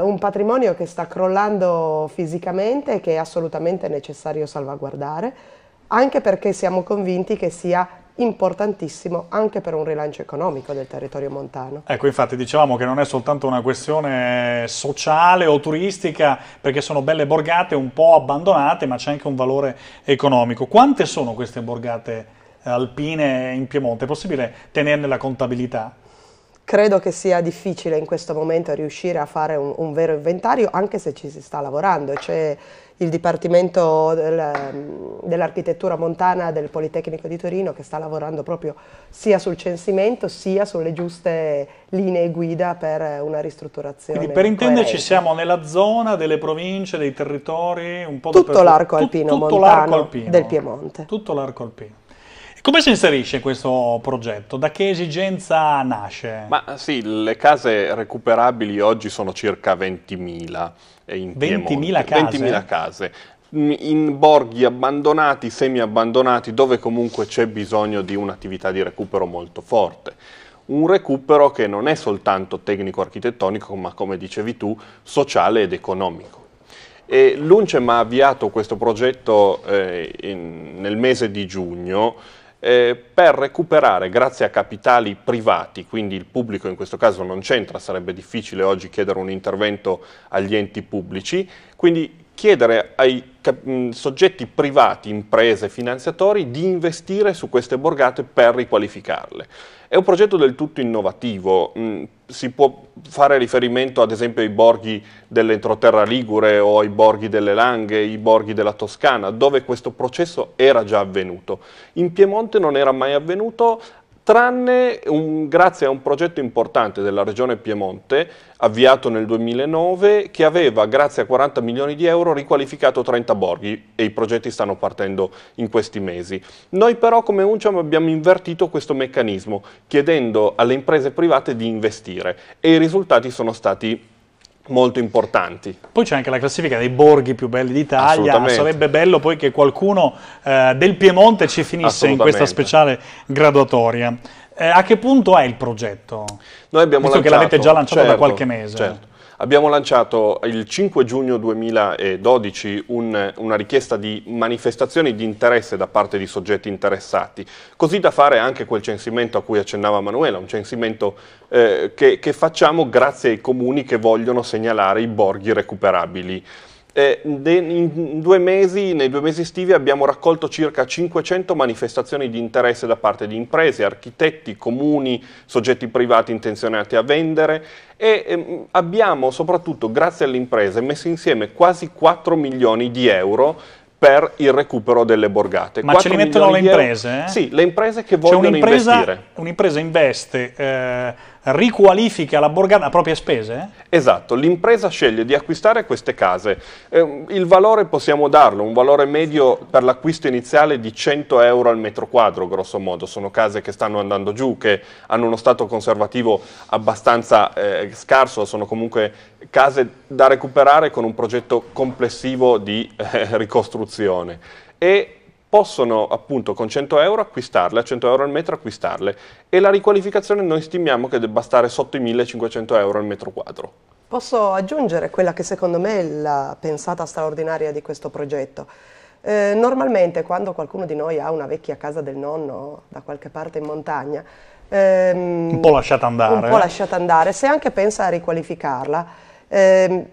Eh, un patrimonio che sta crollando fisicamente e che è assolutamente necessario salvaguardare, anche perché siamo convinti che sia importantissimo anche per un rilancio economico del territorio montano. Ecco, infatti diciamo che non è soltanto una questione sociale o turistica, perché sono belle borgate un po' abbandonate, ma c'è anche un valore economico. Quante sono queste borgate alpine in Piemonte? È possibile tenerne la contabilità? Credo che sia difficile in questo momento riuscire a fare un, un vero inventario, anche se ci si sta lavorando. C'è il Dipartimento dell'Architettura Montana del Politecnico di Torino che sta lavorando proprio sia sul censimento sia sulle giuste linee guida per una ristrutturazione. Quindi per intenderci siamo nella zona delle province, dei territori, un po' tutto l'arco alpino, tut, tutto montano, alpino del Piemonte. Tutto l'arco alpino. Come si inserisce questo progetto? Da che esigenza nasce? Ma sì, le case recuperabili oggi sono circa 20.000 in 20.000 case? 20.000 case mm, in borghi abbandonati, semi-abbandonati, dove comunque c'è bisogno di un'attività di recupero molto forte. Un recupero che non è soltanto tecnico-architettonico, ma come dicevi tu, sociale ed economico. L'UNCEM ha avviato questo progetto eh, in, nel mese di giugno, eh, per recuperare grazie a capitali privati, quindi il pubblico in questo caso non c'entra, sarebbe difficile oggi chiedere un intervento agli enti pubblici, quindi chiedere ai soggetti privati, imprese, finanziatori di investire su queste borgate per riqualificarle. È un progetto del tutto innovativo, si può fare riferimento ad esempio ai borghi dell'entroterra Ligure o ai borghi delle Langhe, ai borghi della Toscana, dove questo processo era già avvenuto. In Piemonte non era mai avvenuto, tranne un, grazie a un progetto importante della Regione Piemonte, avviato nel 2009, che aveva, grazie a 40 milioni di euro, riqualificato 30 borghi e i progetti stanno partendo in questi mesi. Noi però come Unciam abbiamo invertito questo meccanismo, chiedendo alle imprese private di investire e i risultati sono stati molto importanti. Poi c'è anche la classifica dei borghi più belli d'Italia, sarebbe bello poi che qualcuno eh, del Piemonte ci finisse in questa speciale graduatoria. Eh, a che punto è il progetto? Noi abbiamo Visto lanciato, che l'avete già lanciato certo, da qualche mese. Certo. Abbiamo lanciato il 5 giugno 2012 un, una richiesta di manifestazioni di interesse da parte di soggetti interessati, così da fare anche quel censimento a cui accennava Manuela, un censimento eh, che, che facciamo grazie ai comuni che vogliono segnalare i borghi recuperabili. Eh, due mesi, nei due mesi estivi abbiamo raccolto circa 500 manifestazioni di interesse da parte di imprese, architetti, comuni, soggetti privati intenzionati a vendere e ehm, abbiamo soprattutto, grazie alle imprese, messo insieme quasi 4 milioni di euro per il recupero delle borgate. Ma ce li mettono le imprese? Eh? Sì, le imprese che vogliono cioè un'impresa, investire. Un'impresa investe... Eh riqualifica la borgata a proprie spese? Eh? Esatto, l'impresa sceglie di acquistare queste case. Eh, il valore possiamo darlo, un valore medio per l'acquisto iniziale di 100 euro al metro quadro, grosso modo. Sono case che stanno andando giù, che hanno uno stato conservativo abbastanza eh, scarso, sono comunque case da recuperare con un progetto complessivo di eh, ricostruzione. E possono appunto con 100 euro acquistarle, a 100 euro al metro acquistarle e la riqualificazione noi stimiamo che debba stare sotto i 1500 euro al metro quadro. Posso aggiungere quella che secondo me è la pensata straordinaria di questo progetto. Eh, normalmente quando qualcuno di noi ha una vecchia casa del nonno da qualche parte in montagna, ehm, un po' lasciata andare, un po' eh? lasciata andare, se anche pensa a riqualificarla, ehm,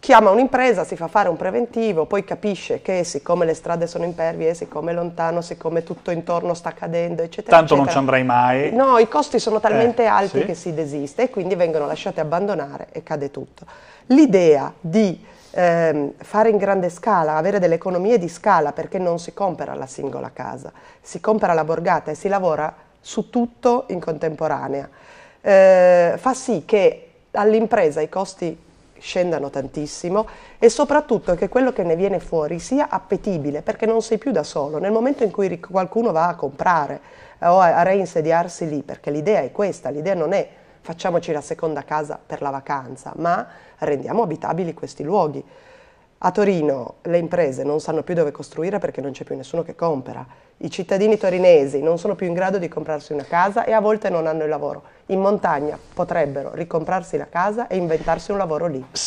chiama un'impresa, si fa fare un preventivo, poi capisce che siccome le strade sono impervie, siccome è lontano, siccome tutto intorno sta cadendo, eccetera. Tanto eccetera, non ci andrai mai. No, i costi sono talmente eh, alti sì. che si desiste e quindi vengono lasciate abbandonare e cade tutto. L'idea di ehm, fare in grande scala, avere delle economie di scala, perché non si compra la singola casa, si compra la borgata e si lavora su tutto in contemporanea, eh, fa sì che all'impresa i costi scendano tantissimo e soprattutto che quello che ne viene fuori sia appetibile perché non sei più da solo nel momento in cui qualcuno va a comprare eh, o a reinsediarsi lì perché l'idea è questa, l'idea non è facciamoci la seconda casa per la vacanza ma rendiamo abitabili questi luoghi. A Torino le imprese non sanno più dove costruire perché non c'è più nessuno che compra. I cittadini torinesi non sono più in grado di comprarsi una casa e a volte non hanno il lavoro. In montagna potrebbero ricomprarsi la casa e inventarsi un lavoro lì.